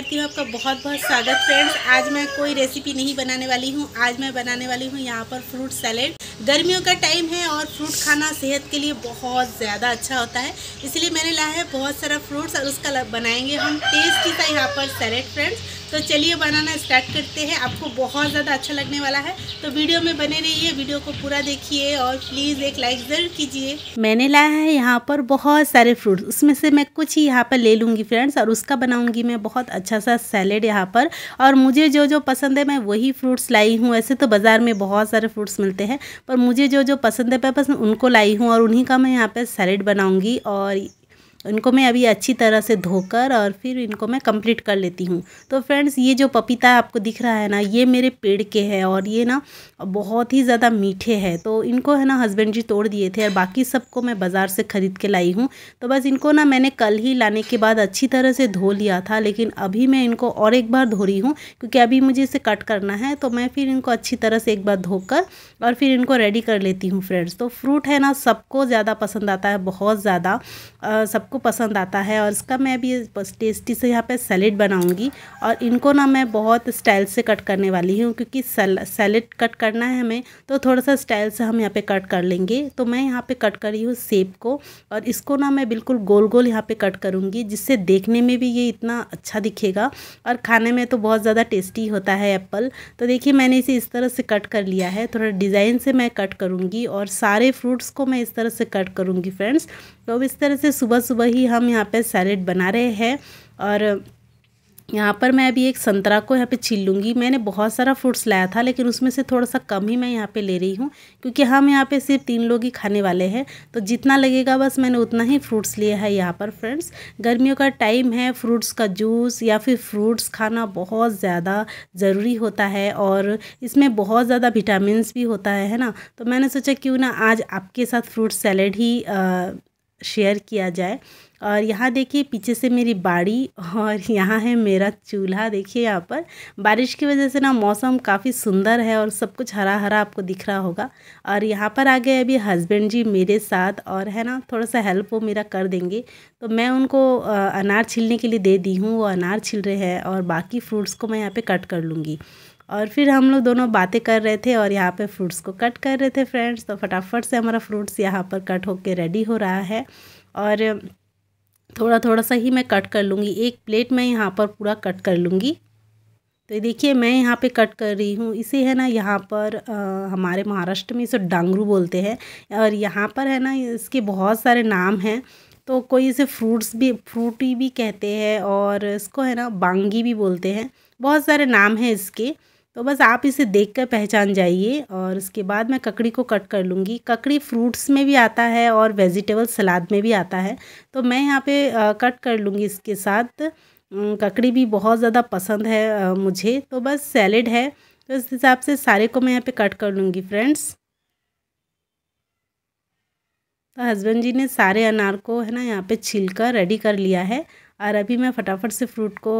करती हूँ आपका बहुत बहुत स्वागत फ्रेंड्स आज मैं कोई रेसिपी नहीं बनाने वाली हूँ आज मैं बनाने वाली हूँ यहाँ पर फ्रूट सैलेड गर्मियों का टाइम है और फ्रूट खाना सेहत के लिए बहुत ज़्यादा अच्छा होता है इसलिए मैंने लाया है बहुत सारा फ्रूट्स और उसका बनाएंगे हम टेस्टी था यहाँ पर सैलेड फ्रेंड्स तो चलिए बनाना स्टार्ट करते हैं आपको बहुत ज़्यादा अच्छा लगने वाला है तो वीडियो में बने रहिए वीडियो को पूरा देखिए और प्लीज़ एक लाइक ज़रूर कीजिए मैंने लाया है यहाँ पर बहुत सारे फ्रूट्स उसमें से मैं कुछ ही यहाँ पर ले लूँगी फ्रेंड्स और उसका बनाऊँगी मैं बहुत अच्छा सा सैलेड यहाँ पर और मुझे जो जो पसंद है मैं वही फ्रूट्स लाई हूँ ऐसे तो बाज़ार में बहुत सारे फ्रूट्स मिलते हैं पर मुझे जो जो पसंद है मैं उनको लाई हूँ और उन्हीं का मैं यहाँ पर सैलेड बनाऊँगी और इनको मैं अभी अच्छी तरह से धोकर और फिर इनको मैं कंप्लीट कर लेती हूँ तो फ्रेंड्स ये जो पपीता आपको दिख रहा है ना ये मेरे पेड़ के हैं और ये ना बहुत ही ज़्यादा मीठे हैं तो इनको है ना हस्बैंड जी तोड़ दिए थे और बाकी सबको मैं बाज़ार से ख़रीद के लाई हूँ तो बस इनको ना मैंने कल ही लाने के बाद अच्छी तरह से धो लिया था लेकिन अभी मैं इनको और एक बार धो रही हूँ क्योंकि अभी मुझे इसे कट करना है तो मैं फिर इनको अच्छी तरह से एक बार धोकर और फिर इनको रेडी कर लेती हूँ फ्रेंड्स तो फ्रूट है ना सबको ज़्यादा पसंद आता है बहुत ज़्यादा सब सबको पसंद आता है और इसका मैं भी टेस्टी से यहाँ पे सैलेड बनाऊँगी और इनको ना मैं बहुत स्टाइल से कट करने वाली हूँ क्योंकि सैलेड कट करना है हमें तो थोड़ा सा स्टाइल से हम यहाँ पे कट कर लेंगे तो मैं यहाँ पे कट कर रही हूँ सेब को और इसको ना मैं बिल्कुल गोल गोल यहाँ पे कट करूँगी जिससे देखने में भी ये इतना अच्छा दिखेगा और खाने में तो बहुत ज़्यादा टेस्टी होता है एप्पल तो देखिए मैंने इसे इस तरह से कट कर लिया है थोड़ा डिज़ाइन से मैं कट करूँगी और सारे फ्रूट्स को मैं इस तरह से कट करूँगी फ्रेंड्स तो अब इस तरह से सुबह सुबह ही हम यहाँ पे सैलेड बना रहे हैं और यहाँ पर मैं अभी एक संतरा को यहाँ पे छील लूँगी मैंने बहुत सारा फ्रूट्स लाया था लेकिन उसमें से थोड़ा सा कम ही मैं यहाँ पे ले रही हूँ क्योंकि हम यहाँ पे सिर्फ तीन लोग ही खाने वाले हैं तो जितना लगेगा बस मैंने उतना ही फ्रूट्स लिए है यहाँ पर फ्रेंड्स गर्मियों का टाइम है फ्रूट्स का जूस या फिर फ्रूट्स खाना बहुत ज़्यादा ज़रूरी होता है और इसमें बहुत ज़्यादा विटामिन भी होता है, है ना तो मैंने सोचा क्यों ना आज आपके साथ फ्रूट सैलड ही आ, शेयर किया जाए और यहाँ देखिए पीछे से मेरी बाड़ी और यहाँ है मेरा चूल्हा देखिए यहाँ पर बारिश की वजह से ना मौसम काफ़ी सुंदर है और सब कुछ हरा हरा आपको दिख रहा होगा और यहाँ पर आ गए अभी हस्बैंड जी मेरे साथ और है ना थोड़ा सा हेल्प वो मेरा कर देंगे तो मैं उनको अनार छीलने के लिए दे दी हूँ वो अनार छिल रहे हैं और बाकी फ्रूट्स को मैं यहाँ पर कट कर लूँगी और फिर हम लोग दोनों बातें कर रहे थे और यहाँ पे फ्रूट्स को कट कर रहे थे फ्रेंड्स तो फटाफट से हमारा फ्रूट्स यहाँ पर कट होके रेडी हो रहा है और थोड़ा थोड़ा सा ही मैं कट कर लूँगी एक प्लेट मैं यहाँ पर पूरा कट कर लूँगी तो देखिए मैं यहाँ पे कट कर रही हूँ इसे है ना यहाँ पर आ, हमारे महाराष्ट्र में इसे डांगरू बोलते हैं और यहाँ पर है ना इसके बहुत सारे नाम हैं तो कोई इसे फ्रूट्स भी फ्रूटी भी कहते हैं और इसको है ना बांगी भी बोलते हैं बहुत सारे नाम हैं इसके तो बस आप इसे देख कर पहचान जाइए और उसके बाद मैं ककड़ी को कट कर लूँगी ककड़ी फ्रूट्स में भी आता है और वेजिटेबल सलाद में भी आता है तो मैं यहाँ पे कट कर लूँगी इसके साथ ककड़ी भी बहुत ज़्यादा पसंद है मुझे तो बस सैलेड है तो इस हिसाब से सारे को मैं यहाँ पे कट कर लूँगी फ्रेंड्स तो हस्बैंड जी ने सारे अनार को है ना यहाँ पे छिलकर रेडी कर लिया है और अभी मैं फटाफट से फ्रूट को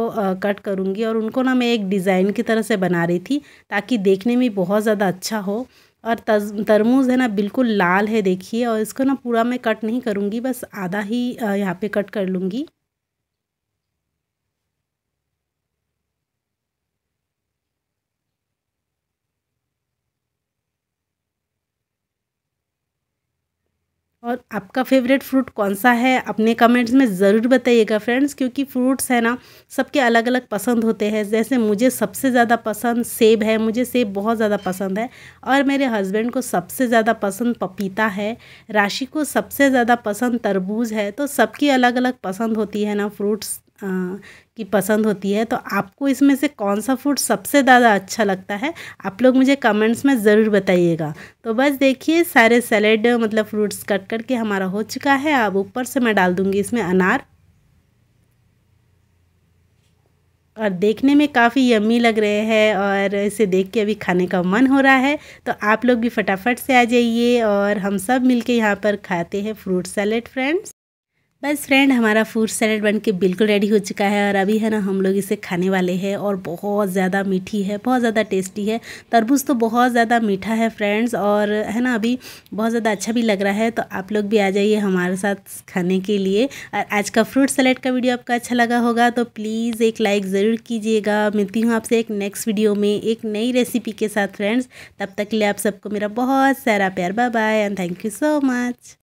कट करूँगी और उनको ना मैं एक डिज़ाइन की तरह से बना रही थी ताकि देखने में बहुत ज़्यादा अच्छा हो और तरमूज है ना बिल्कुल लाल है देखिए और इसको ना पूरा मैं कट नहीं करूँगी बस आधा ही यहाँ पे कट कर लूँगी और आपका फेवरेट फ्रूट कौन सा है अपने कमेंट्स में ज़रूर बताइएगा फ्रेंड्स क्योंकि फ्रूट्स है ना सबके अलग अलग पसंद होते हैं जैसे मुझे सबसे ज़्यादा पसंद सेब है मुझे सेब बहुत ज़्यादा पसंद है और मेरे हस्बैंड को सबसे ज़्यादा पसंद पपीता है राशि को सबसे ज़्यादा पसंद तरबूज है तो सबकी अलग अलग पसंद होती है ना फ्रूट्स हाँ, की पसंद होती है तो आपको इसमें से कौन सा फूड सबसे ज़्यादा अच्छा लगता है आप लोग मुझे कमेंट्स में ज़रूर बताइएगा तो बस देखिए सारे सैलेड मतलब फ्रूट्स कट करके हमारा हो चुका है अब ऊपर से मैं डाल दूँगी इसमें अनार और देखने में काफ़ी यम्मी लग रहे हैं और इसे देख के अभी खाने का मन हो रहा है तो आप लोग भी फटाफट से आ जाइए और हम सब मिलके यहाँ पर खाते हैं फ्रूट सैलेड फ्रेंड्स बस फ्रेंड हमारा फूड सैलड बन के बिल्कुल रेडी हो चुका है और अभी है ना हम लोग इसे खाने वाले हैं और बहुत ज़्यादा मीठी है बहुत ज़्यादा टेस्टी है तरबूज तो बहुत ज़्यादा मीठा है फ्रेंड्स और है ना अभी बहुत ज़्यादा अच्छा भी लग रहा है तो आप लोग भी आ जाइए हमारे साथ खाने के लिए और आज का फ्रूट सैलड का वीडियो आपका अच्छा लगा होगा तो प्लीज़ एक लाइक ज़रूर कीजिएगा मिलती हूँ आपसे एक नेक्स्ट वीडियो में एक नई रेसिपी के साथ फ्रेंड्स तब तक के लिए आप सबको मेरा बहुत सारा प्यार bye bye and thank you so much